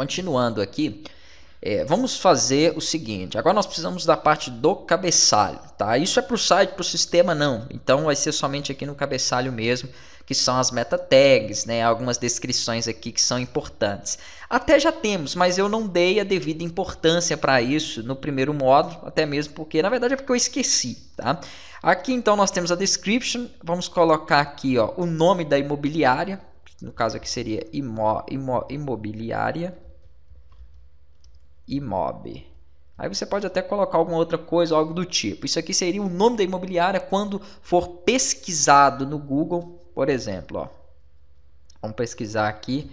Continuando aqui, é, vamos fazer o seguinte. Agora nós precisamos da parte do cabeçalho, tá? Isso é para o site, para o sistema não. Então vai ser somente aqui no cabeçalho mesmo, que são as meta tags, né? Algumas descrições aqui que são importantes. Até já temos, mas eu não dei a devida importância para isso no primeiro módulo, até mesmo porque na verdade é porque eu esqueci, tá? Aqui então nós temos a description. Vamos colocar aqui, ó, o nome da imobiliária. No caso aqui seria imó, imo, imobiliária IMOB. Aí você pode até colocar alguma outra coisa, algo do tipo. Isso aqui seria o nome da imobiliária quando for pesquisado no Google, por exemplo. Ó. Vamos pesquisar aqui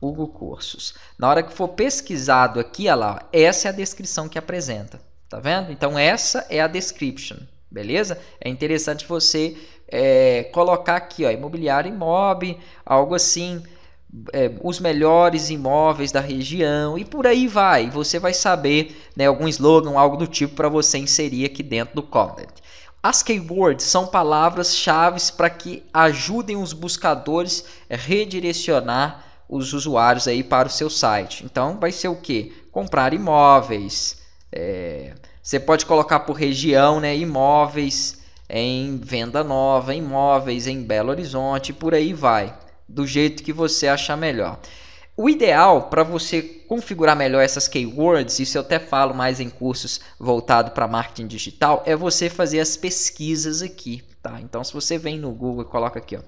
Google Cursos. Na hora que for pesquisado aqui, olha lá, essa é a descrição que apresenta. Tá vendo? Então essa é a description, beleza? É interessante você é, colocar aqui, ó, imobiliário imob, algo assim, é, os melhores imóveis da região e por aí vai. Você vai saber né, algum slogan, algo do tipo para você inserir aqui dentro do content. As keywords são palavras-chave para que ajudem os buscadores a redirecionar os usuários aí para o seu site. Então vai ser o que? Comprar imóveis. É... Você pode colocar por região, né? Imóveis em venda nova, imóveis em Belo Horizonte, por aí vai do jeito que você achar melhor. O ideal para você configurar melhor essas keywords, isso eu até falo mais em cursos voltado para marketing digital, é você fazer as pesquisas aqui, tá? Então se você vem no Google e coloca aqui, ó,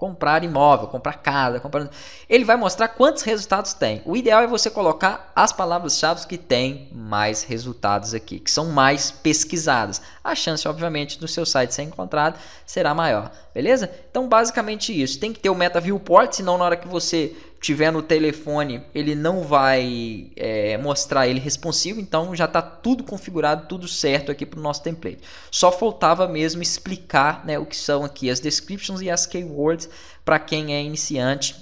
comprar imóvel, comprar casa, comprar... ele vai mostrar quantos resultados tem. O ideal é você colocar as palavras-chave que tem mais resultados aqui, que são mais pesquisadas. A chance, obviamente, do seu site ser encontrado será maior, beleza? Então, basicamente isso. Tem que ter o Meta Viewport, senão na hora que você tiver no telefone, ele não vai é, mostrar ele responsivo, então já está tudo configurado, tudo certo aqui para o nosso template. Só faltava mesmo explicar né, o que são aqui as descriptions e as keywords para quem é iniciante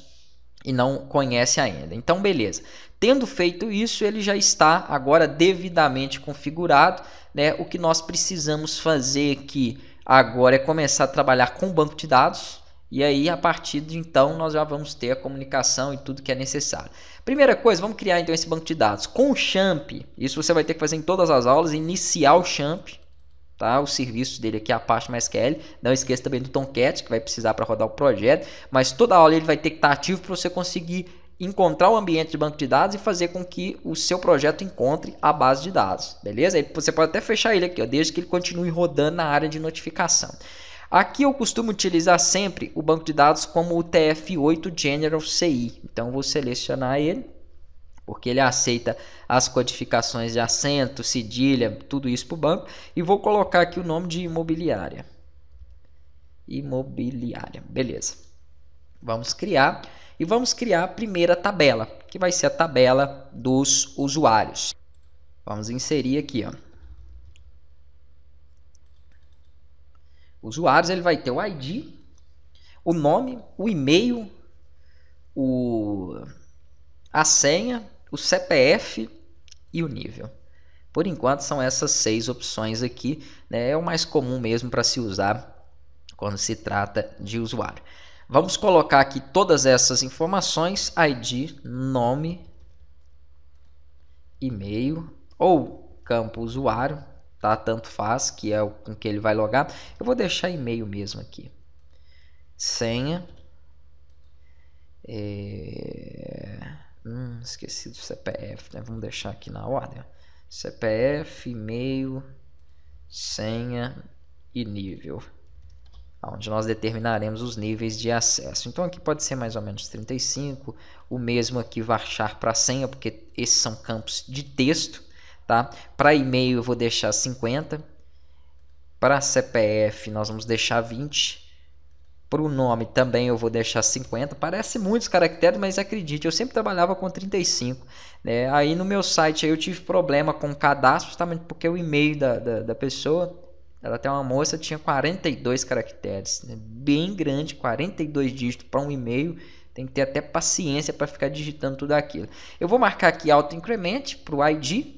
e não conhece ainda. Então, beleza. Tendo feito isso, ele já está agora devidamente configurado. Né? O que nós precisamos fazer aqui agora é começar a trabalhar com o banco de dados. E aí, a partir de então, nós já vamos ter a comunicação e tudo que é necessário. Primeira coisa, vamos criar então esse banco de dados. Com o Champ, isso você vai ter que fazer em todas as aulas, iniciar o Champ, tá? O serviço dele aqui, a parte MySQL. Não esqueça também do Tomcat, que vai precisar para rodar o projeto. Mas toda aula ele vai ter que estar ativo para você conseguir encontrar o ambiente de banco de dados e fazer com que o seu projeto encontre a base de dados, beleza? Aí você pode até fechar ele aqui, ó, desde que ele continue rodando na área de notificação. Aqui eu costumo utilizar sempre o banco de dados como o TF8 General CI. Então vou selecionar ele, porque ele aceita as codificações de assento, cedilha, tudo isso para o banco. E vou colocar aqui o nome de imobiliária. Imobiliária, beleza. Vamos criar e vamos criar a primeira tabela, que vai ser a tabela dos usuários. Vamos inserir aqui, ó. usuários, ele vai ter o ID, o nome, o e-mail, o, a senha, o CPF e o nível. Por enquanto são essas seis opções aqui, né? é o mais comum mesmo para se usar quando se trata de usuário. Vamos colocar aqui todas essas informações, ID, nome, e-mail ou campo usuário, tá? Tanto faz, que é o com que ele vai logar. Eu vou deixar e-mail mesmo aqui. Senha. É... Hum, esqueci do CPF, né? Vamos deixar aqui na ordem. CPF, e-mail, senha e nível. Onde nós determinaremos os níveis de acesso. Então aqui pode ser mais ou menos 35. O mesmo aqui varchar para senha, porque esses são campos de texto Tá? Para e-mail eu vou deixar 50. Para CPF nós vamos deixar 20. Para o nome também eu vou deixar 50. Parece muitos caracteres, mas acredite, eu sempre trabalhava com 35. Né? Aí no meu site eu tive problema com o cadastro, justamente porque o e-mail da, da, da pessoa ela tem uma moça tinha 42 caracteres, né? bem grande, 42 dígitos para um e-mail. Tem que ter até paciência para ficar digitando tudo aquilo. Eu vou marcar aqui auto increment para o ID,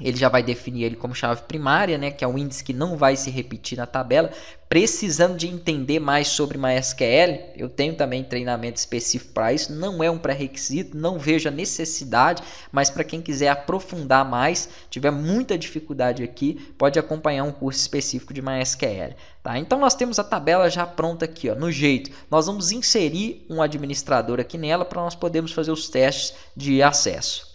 ele já vai definir ele como chave primária, né, que é um índice que não vai se repetir na tabela. Precisando de entender mais sobre MySQL, eu tenho também treinamento específico para isso, não é um pré-requisito, não vejo a necessidade, mas para quem quiser aprofundar mais, tiver muita dificuldade aqui, pode acompanhar um curso específico de MySQL. Tá? Então nós temos a tabela já pronta aqui, ó, no jeito. Nós vamos inserir um administrador aqui nela para nós podermos fazer os testes de acesso.